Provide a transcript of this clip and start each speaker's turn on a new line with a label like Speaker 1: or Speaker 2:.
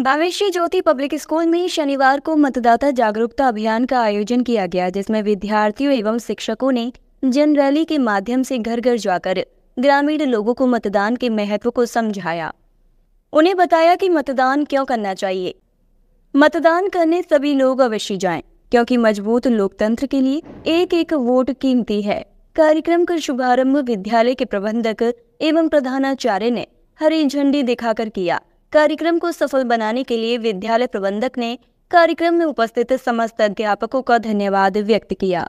Speaker 1: भविष्य ज्योति public school में शनिवार को मतदाता जागरूकता अभियान का आयोजन किया गया जिसमें विद्यार्थियों एवं शिक्षकों ने जन रैली के माध्यम से घर घर जाकर ग्रामीण लोगों को मतदान के महत्व को समझाया उन्हें बताया कि मतदान क्यों करना चाहिए मतदान करने सभी लोग अवश्य जाएं क्योंकि मजबूत लोकतंत्र के लिए एक एक वोट कीमती है कार्यक्रम का शुभारंभ विद्यालय के प्रबंधक एवं प्रधानाचार्य ने हरी झंडी दिखाकर किया कार्यक्रम को सफल बनाने के लिए विद्यालय प्रबंधक ने कार्यक्रम में उपस्थित समस्त अध्यापकों का धन्यवाद
Speaker 2: व्यक्त किया